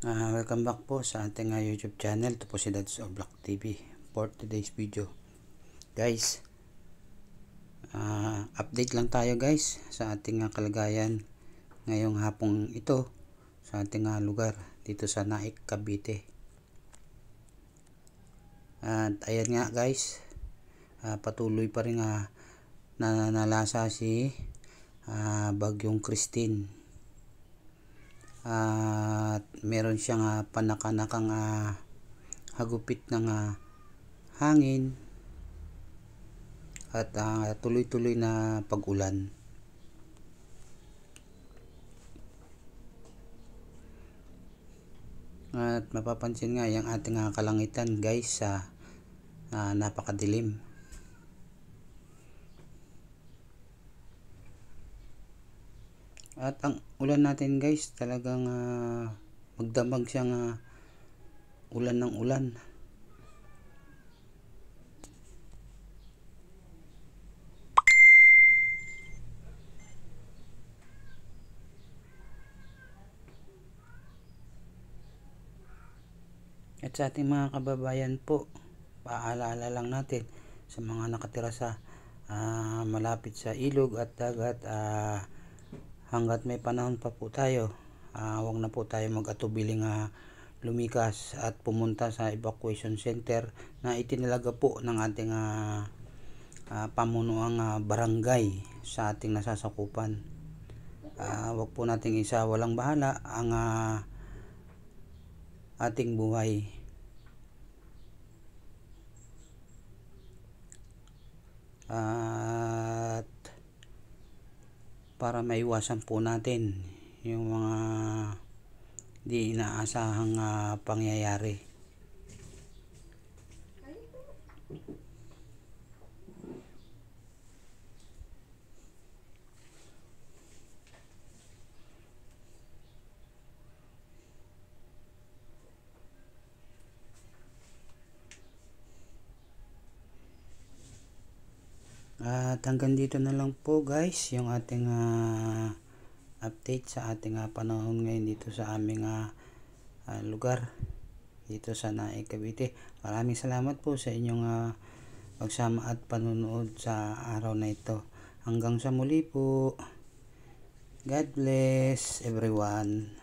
Uh, welcome back po sa ating uh, YouTube channel. Ito po si Dads of Black TV for today's video. Guys, uh, update lang tayo guys sa ating uh, kalagayan ngayong hapong ito sa ating uh, lugar dito sa Naik, Cavite. At ayan nga guys, uh, patuloy pa rin uh, nananalasa si uh, Bagyong Christine at meron siyang uh, panakanakang uh, hagupit ng uh, hangin at ah, tuloy-tuloy uh, tuloy -tuloy na pagulan at mapapansin nga yung ating uh, kalangitan guys sa uh, uh, napakadilim At ang ulan natin guys, talagang uh, magdamag siyang uh, ulan ng ulan. At sa ating mga kababayan po, paalala lang natin sa mga nakatira sa uh, malapit sa ilog at dagat, uh, hanggat may panahon pa po tayo uh, ah, wag na po tayo mag-atubiling uh, lumikas at pumunta sa evacuation center na itinalaga po ng ating uh, uh, pamunuang uh, barangay sa ating nasasakupan uh, wag po nating isa walang bahala ang uh, ating buhay para maiwasan po natin yung mga di inaasahang uh, pangyayari At hanggang dito na lang po guys yung ating uh, update sa ating uh, panahon ngayon dito sa aming uh, uh, lugar dito sa Nae Cavite. Maraming salamat po sa inyong uh, pagsama at panunood sa araw na ito. Hanggang sa muli po. God bless everyone.